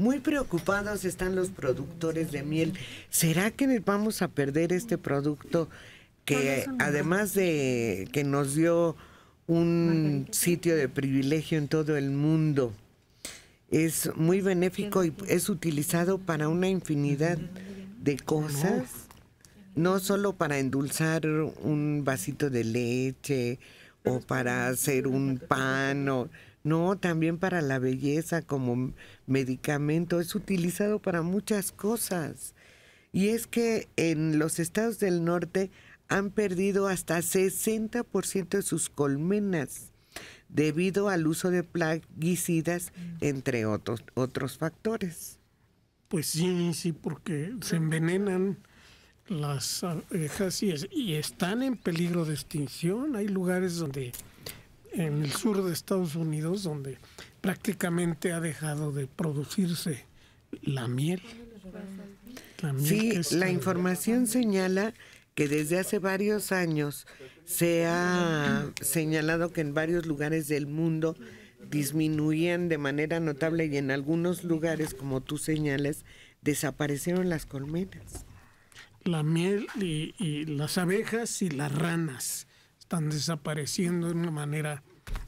Muy preocupados están los productores de miel. ¿Será que vamos a perder este producto que además de que nos dio un sitio de privilegio en todo el mundo, es muy benéfico y es utilizado para una infinidad de cosas, no solo para endulzar un vasito de leche o para hacer un pan o no, también para la belleza como medicamento. Es utilizado para muchas cosas. Y es que en los estados del norte han perdido hasta 60% de sus colmenas debido al uso de plaguicidas, mm. entre otros, otros factores. Pues sí, sí, porque se envenenan las abejas y están en peligro de extinción. Hay lugares donde en el sur de Estados Unidos, donde prácticamente ha dejado de producirse la miel. sí, la información señala que desde hace varios años se ha señalado que en varios lugares del mundo disminuían de manera notable y en algunos lugares, como tú señales, desaparecieron las colmenas. La miel y las abejas y las ranas están desapareciendo de una manera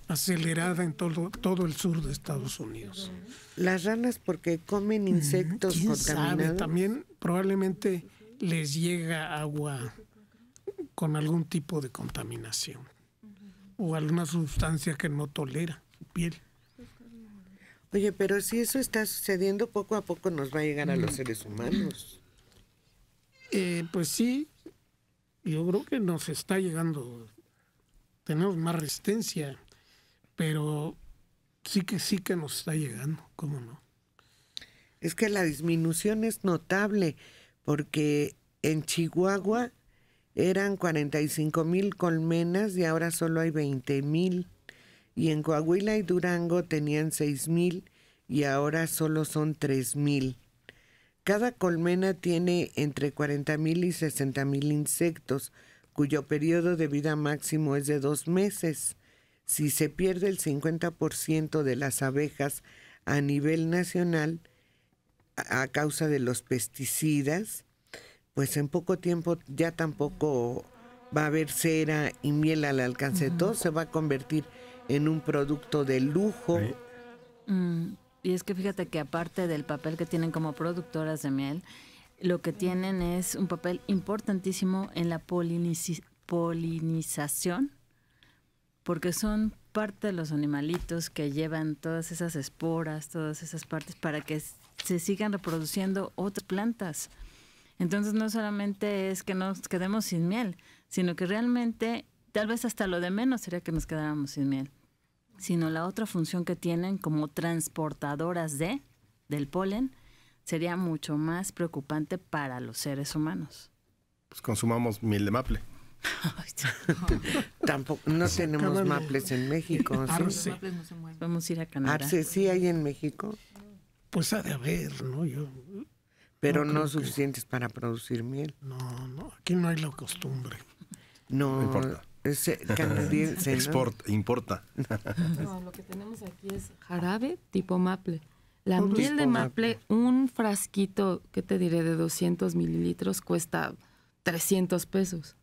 acelerada en todo, todo el sur de Estados Unidos. Las ranas porque comen insectos ¿Quién Sabe, también probablemente les llega agua con algún tipo de contaminación o alguna sustancia que no tolera piel. Oye, pero si eso está sucediendo, poco a poco nos va a llegar a los seres humanos. Eh, pues sí, yo creo que nos está llegando tenemos más resistencia, pero sí que sí que nos está llegando, ¿cómo no? Es que la disminución es notable, porque en Chihuahua eran 45 mil colmenas y ahora solo hay 20 mil. Y en Coahuila y Durango tenían 6 mil y ahora solo son 3 mil. Cada colmena tiene entre 40 mil y 60 mil insectos cuyo periodo de vida máximo es de dos meses. Si se pierde el 50% de las abejas a nivel nacional a causa de los pesticidas, pues en poco tiempo ya tampoco va a haber cera y miel al alcance Todo se va a convertir en un producto de lujo. Mm, y es que fíjate que aparte del papel que tienen como productoras de miel, lo que tienen es un papel importantísimo en la polinización, porque son parte de los animalitos que llevan todas esas esporas, todas esas partes, para que se sigan reproduciendo otras plantas. Entonces no solamente es que nos quedemos sin miel, sino que realmente, tal vez hasta lo de menos sería que nos quedáramos sin miel, sino la otra función que tienen como transportadoras de, del polen, sería mucho más preocupante para los seres humanos. Pues consumamos miel de maple. Tampoco, no tenemos maples en México. Vamos a ir a Canadá. Arce, sí hay en México. Pues ha de haber, ¿no? Yo, Pero no, suficientes para producir miel. No, no, aquí no hay la costumbre. No, importa. Es, eh, importa. No, lo que tenemos aquí es jarabe tipo maple la miel de maple, un frasquito, ¿qué te diré? De 200 mililitros cuesta 300 pesos.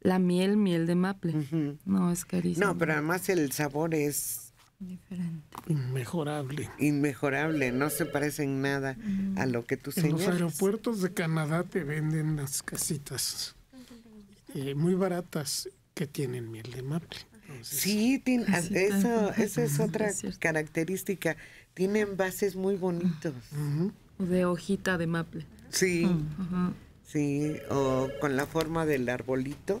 La miel, miel de maple. No, es carísimo. No, pero además el sabor es... Diferente. Inmejorable. Inmejorable, no se parecen nada a lo que tú señalas. En los aeropuertos de Canadá te venden las casitas eh, muy baratas que tienen miel de maple. sí, eso, esa es otra característica. Tienen envases muy bonitos. De hojita de maple. Sí. Sí, o con la forma del arbolito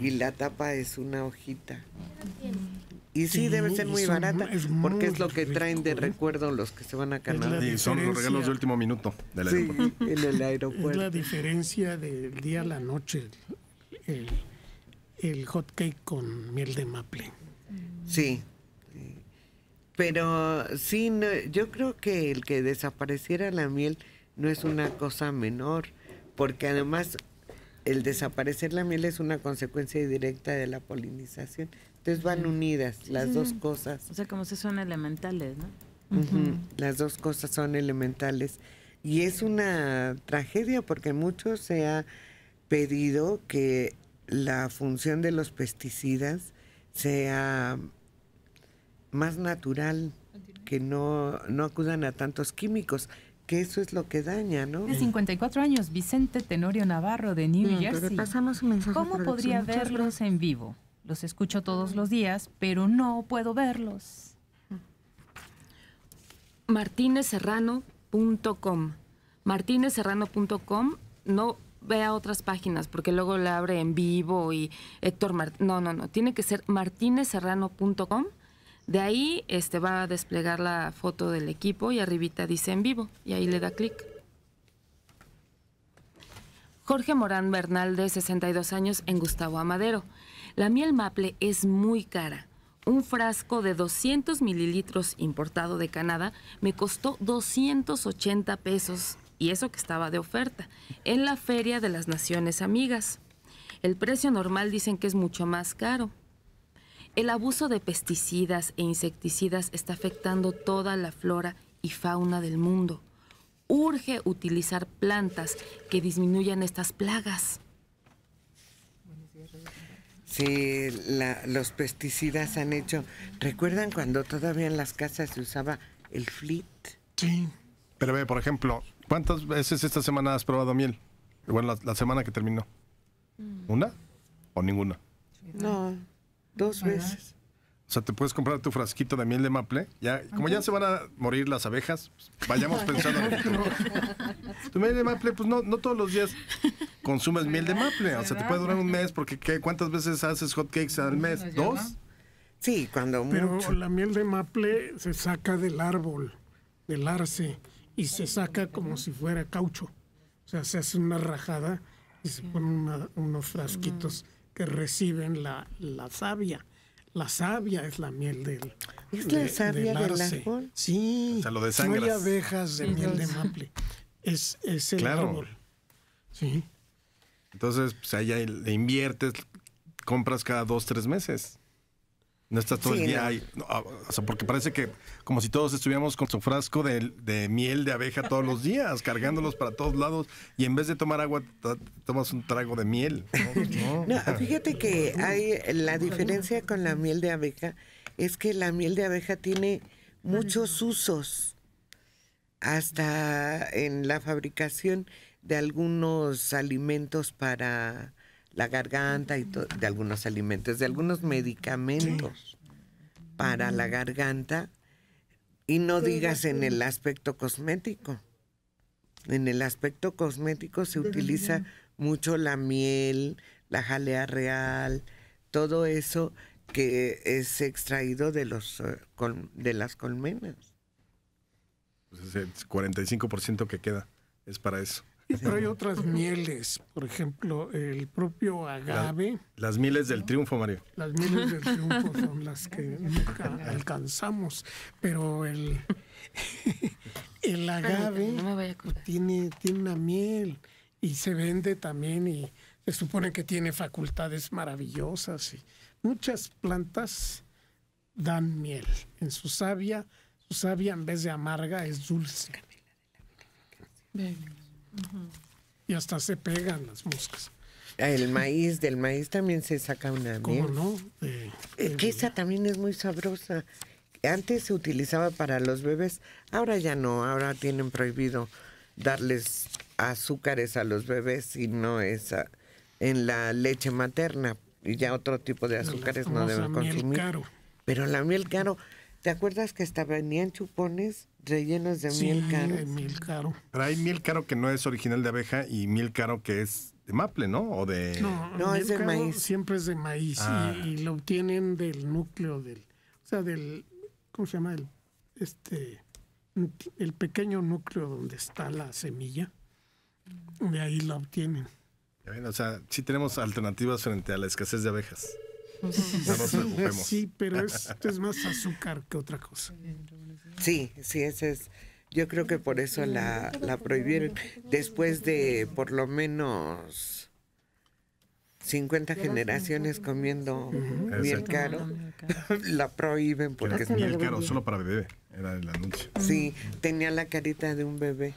y la tapa es una hojita. Y sí, debe ser muy barata, porque es lo que traen de ¿eh? recuerdo los que se van a Canadá. Y son los regalos de último minuto del sí, aeropuerto. en el aeropuerto. Es la diferencia del día a la noche, el, el hot cake con miel de maple. Sí. Pero sí, yo creo que el que desapareciera la miel no es una cosa menor, porque además el desaparecer la miel es una consecuencia directa de la polinización. Entonces van unidas las dos cosas. O sea, como si son elementales, ¿no? Las dos cosas son elementales. Y es una tragedia porque mucho se ha pedido que la función de los pesticidas sea más natural, que no, no acudan a tantos químicos que eso es lo que daña, ¿no? De 54 años, Vicente Tenorio Navarro de New Bien, mm, ¿Cómo podría verlos en vivo? Los escucho todos mm. los días, pero no puedo verlos. martineserrano.com martineserrano.com no vea otras páginas porque luego la abre en vivo y Héctor no, no, no, tiene que ser martineserrano.com de ahí este, va a desplegar la foto del equipo y arribita dice en vivo y ahí le da clic. Jorge Morán Bernal, de 62 años, en Gustavo Amadero. La miel maple es muy cara. Un frasco de 200 mililitros importado de Canadá me costó 280 pesos, y eso que estaba de oferta, en la Feria de las Naciones Amigas. El precio normal dicen que es mucho más caro. El abuso de pesticidas e insecticidas está afectando toda la flora y fauna del mundo. Urge utilizar plantas que disminuyan estas plagas. Sí, los pesticidas han hecho. ¿Recuerdan cuando todavía en las casas se usaba el flit? Sí. Pero ve, por ejemplo, ¿cuántas veces esta semana has probado miel? Bueno, la semana que terminó. Mm. ¿Una o ninguna? No. Dos veces. O sea, te puedes comprar tu frasquito de miel de maple. Ya, como ya se van a morir las abejas, pues, vayamos pensando. tu miel de maple, pues no, no todos los días consumes miel de maple. O sea, te puede durar un mes porque ¿qué? ¿cuántas veces haces hot cakes al mes? ¿Dos? Sí, cuando Pero la miel de maple se saca del árbol, del arce, y se saca como si fuera caucho. O sea, se hace una rajada y se ponen unos frasquitos que reciben la, la savia. La savia es la miel del. ¿Es la savia del, Sí. O sea, lo de sangre. No hay abejas de miel de maple. Es, es el claro. Sí. Entonces, pues allá le inviertes, compras cada dos, tres meses. No estás todo el día ahí. Ah, o sea, porque parece que como si todos estuviéramos con su frasco de, miel de abeja todos los días, cargándolos para todos lados, y en vez de tomar agua, tomas un trago de miel. ¿no? fíjate que hay la diferencia con la miel de abeja es que la miel de abeja tiene muchos usos, hasta en la fabricación de algunos alimentos para la garganta y de algunos alimentos, de algunos medicamentos para la garganta y no digas en el aspecto cosmético. En el aspecto cosmético se utiliza mucho la miel, la jalea real, todo eso que es extraído de, los, eh, de las colmenas. el pues 45% que queda es para eso pero hay otras mieles, por ejemplo, el propio agave. las mieles del triunfo, Mario. Las mieles del triunfo son las que nunca alcanzamos, pero el, el agave tiene, tiene una miel y se vende también y se supone que tiene facultades maravillosas y muchas plantas dan miel. En su savia, su savia en vez de amarga es dulce. Bien. Y hasta se pegan las moscas. Ah, el maíz, del maíz también se saca una ¿Cómo miel. no? Eh, esa también es muy sabrosa. Antes se utilizaba para los bebés, ahora ya no, ahora tienen prohibido darles azúcares a los bebés y no esa en la leche materna y ya otro tipo de azúcares no deben consumir. Caro. Pero la miel caro, ¿te acuerdas que hasta venían chupones rellenos de mil miel caro. caro. Pero hay miel caro que no es original de abeja y miel caro que es de maple, ¿no? O de No, es de maíz. Siempre es de maíz y, ah. lo obtienen del núcleo del o sea, del ¿cómo se llama? El este el pequeño núcleo donde está la semilla. De ahí la obtienen. o sea, sí tenemos alternativas frente a la escasez de abejas. Sí, pero es, es más azúcar que otra cosa. Sí, sí, ese es. Yo creo que por eso la, la prohibieron. Después de por lo menos 50 generaciones comiendo miel caro, la prohíben porque es miel caro, solo para bebé, era el anuncio. Sí, tenía la carita de un bebé.